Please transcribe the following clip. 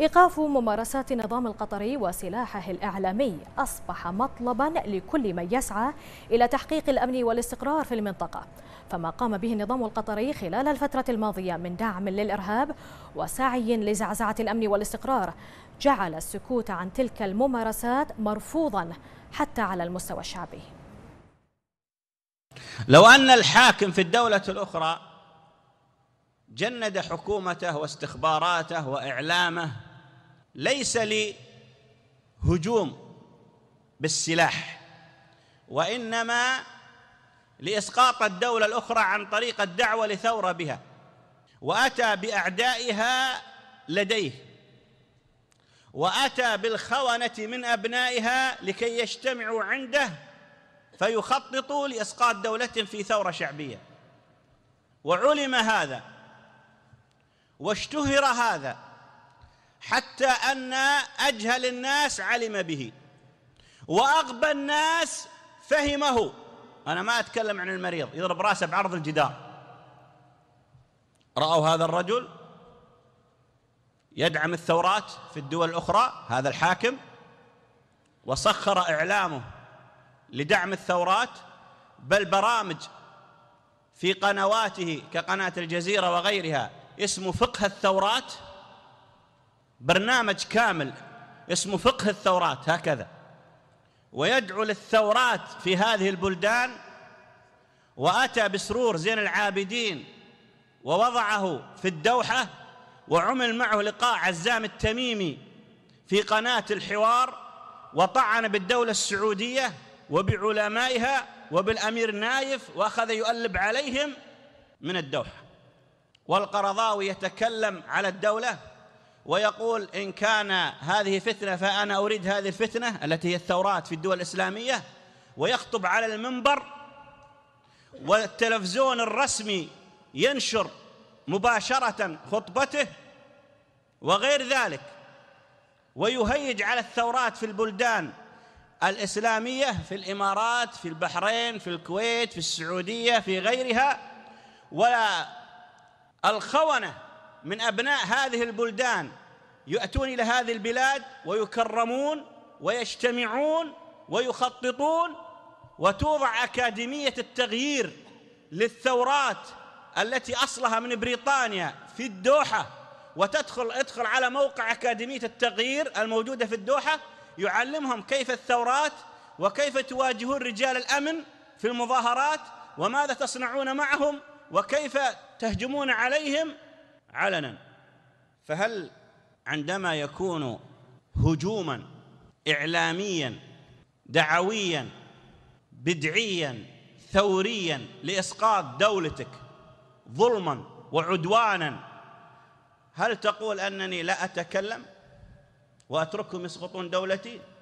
إيقاف ممارسات النظام القطري وسلاحه الإعلامي أصبح مطلبا لكل من يسعى إلى تحقيق الأمن والاستقرار في المنطقة فما قام به النظام القطري خلال الفترة الماضية من دعم للإرهاب وسعي لزعزعة الأمن والاستقرار جعل السكوت عن تلك الممارسات مرفوضا حتى على المستوى الشعبي لو أن الحاكم في الدولة الأخرى جند حكومته واستخباراته واعلامه ليس لهجوم بالسلاح وانما لاسقاط الدوله الاخرى عن طريق الدعوه لثوره بها واتى باعدائها لديه واتى بالخونه من ابنائها لكي يجتمعوا عنده فيخططوا لاسقاط دولتهم في ثوره شعبيه وعلم هذا واشتهر هذا حتى ان اجهل الناس علم به واغبى الناس فهمه انا ما اتكلم عن المريض يضرب راسه بعرض الجدار راوا هذا الرجل يدعم الثورات في الدول الاخرى هذا الحاكم وسخر اعلامه لدعم الثورات بل برامج في قنواته كقناه الجزيره وغيرها اسمه فقه الثورات برنامج كامل اسمه فقه الثورات هكذا ويدعو للثورات في هذه البلدان واتى بسرور زين العابدين ووضعه في الدوحه وعمل معه لقاء عزام التميمي في قناه الحوار وطعن بالدوله السعوديه وبعلمائها وبالامير نايف واخذ يؤلب عليهم من الدوحه والقرضاوي يتكلم على الدولة ويقول إن كان هذه فتنة فأنا أريد هذه الفتنة التي هي الثورات في الدول الإسلامية ويخطب على المنبر والتلفزيون الرسمي ينشر مباشرة خطبته وغير ذلك ويهيج على الثورات في البلدان الإسلامية في الإمارات في البحرين في الكويت في السعودية في غيرها ولا الخونه من ابناء هذه البلدان ياتون الى هذه البلاد ويكرمون ويجتمعون ويخططون وتوضع اكاديميه التغيير للثورات التي اصلها من بريطانيا في الدوحه وتدخل ادخل على موقع اكاديميه التغيير الموجوده في الدوحه يعلمهم كيف الثورات وكيف تواجهون رجال الامن في المظاهرات وماذا تصنعون معهم وكيف تهجمون عليهم علنا فهل عندما يكون هجوما اعلاميا دعويا بدعيا ثوريا لاسقاط دولتك ظلما وعدوانا هل تقول انني لا اتكلم واتركهم يسقطون دولتي